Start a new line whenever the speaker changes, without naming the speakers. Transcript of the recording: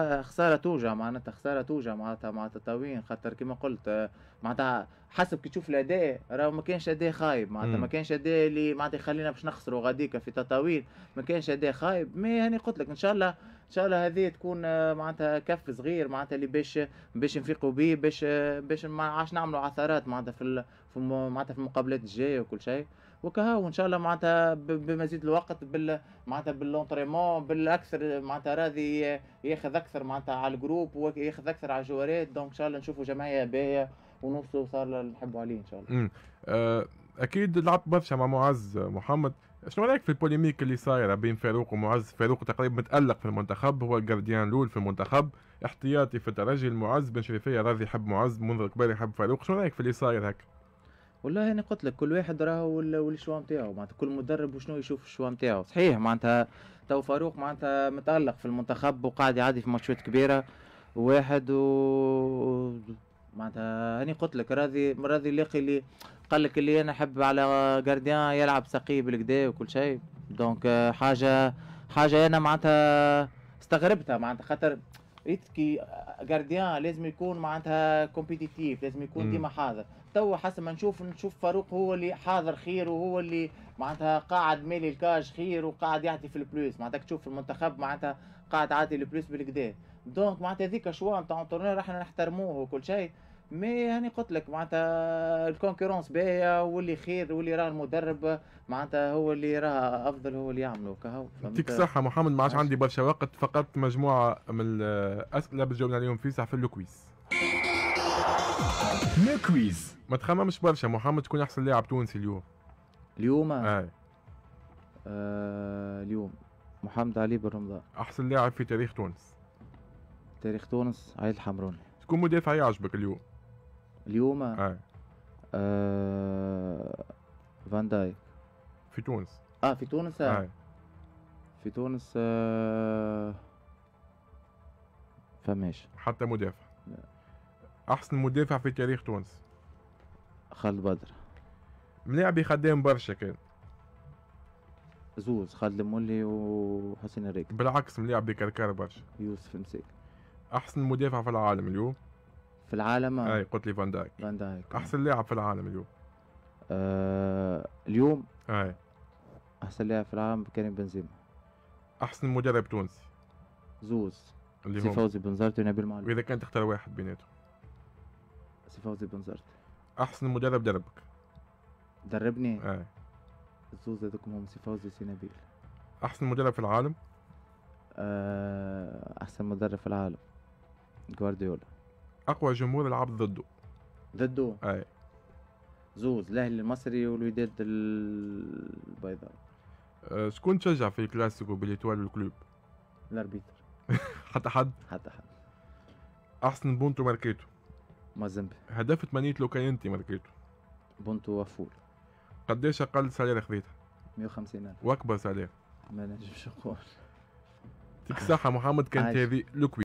خساره توجع معناتها خساره توجع معناتها معناتها طويل خاطر كيما قلت آه، معناتها حسب كي تشوف الاداء راه ما كانش اداء خايب معناتها ما كانش اداء اللي معناتها يخلينا باش نخسروا غاديكا في تطاويل ما كانش اداء خايب مي هاني قلت لك ان شاء الله ان شاء الله هذه تكون آه، معناتها كف صغير معناتها اللي باش باش نفيقوا به باش باش ما عادش نعملوا عثرات معناتها في معناتها في المقابلات الجايه وكل شيء وكها وان شاء الله معناتها بمزيد الوقت بال معناتها باللونتريمون بالاكثر معناتها راضي ياخذ اكثر معناتها على الجروب وياخذ اكثر على الجوارات دونك ان شاء الله نشوفوا جمعيه باهيه ونوصلوا صار اللي نحبوا عليه ان شاء
الله. أه اكيد لعبت برشا مع معز محمد شنو رايك في البوليميك اللي صايره بين فاروق ومعز فاروق تقريبا متالق في المنتخب هو الجارديان الاول في المنتخب احتياطي في الترجي المعز بن شريفيه راضي يحب معز منذ الكبار يحب فاروق شنو رايك في اللي صاير هكا
والله انا قلت لك كل واحد راهو والشوا نتاعو معناتها كل مدرب وشنو يشوف الشوا
نتاعو صحيح معناتها
تو فاروق معناتها متالق في المنتخب وقاعد يعدي في ماتشات كبيره واحد و معناتها هاني قلت لك راضي راضي لاقي اللي قال لك اللي انا حب على جارديان يلعب سقي بالكدا وكل شيء دونك حاجه حاجه انا معناتها استغربتها معناتها خاطر اتكي جارديان لازم يكون معناتها كومبيتيتيف لازم يكون ديما حاضر تو حسب ما نشوف نشوف فاروق هو اللي حاضر خير وهو اللي معناتها قاعد مالي الكاج خير وقاعد يعطي في البلوس معناتها تشوف المنتخب معناتها قاعد عاطي البلوس بالكدا دونك معناتها هذيك شوا نتاع راح نحترموه وكل شيء مي هاني يعني قلت لك معناتها الكونكورونس باهيه واللي خير واللي راه المدرب معناتها هو اللي راه افضل هو اللي يعملوا كهو يعطيك الصحه
محمد ما عادش عندي برشا وقت فقط مجموعه من الاسئله باش جاوبنا عليهم في صحفي لوكويز لوكويز ما تخممش برشا محمد تكون احسن لاعب تونسي اليوم اليوم آه. آه اليوم محمد علي بن رمضان احسن لاعب في تاريخ تونس تاريخ تونس عيل الحمروني تكون مدافع يعجبك اليوم اليوم آه.
آه فان دايك في
تونس اه في تونس آه. آه. في تونس آه، فماش حتى مدافع احسن مدافع في تاريخ تونس خالد بدر ملاعبي خدام برشا كان زوز خالد المولي وحسين الريك بالعكس ملاعبي كركار برشا يوسف مساك احسن مدافع في العالم اليوم في العالم اي قلت لي فان دايك فان دايك احسن لاعب في العالم اليوم آه اليوم اي احسن لاعب في العالم كريم بنزيما احسن مدرب تونسي زوز اللي سي فوزي بن زرت ونبيل معلول واذا كان تختار واحد بيناتهم سي فوزي بن زرت احسن مدرب دربك دربني اي زوز هذوك هم سي فوزي سي نبيل احسن مدرب في العالم آه، احسن مدرب في العالم جوارديولا اقوى جمهور لعب ضده
ضده اي زوز الاهلي المصري والوداد البيضاء
شكون أه، تشجع في الكلاسيكو باليتوال والكلوب؟ الاربيتر حتى حد؟ حتى حد احسن بونتو ماركيتو مازمبي هدف لو كان انت ماركيتو بونتو وفول قداش اقل سالير خذيتها؟
150 الف واكبر سالير ما نجمش نقول
تكساحة محمد كانت هذه لوكوي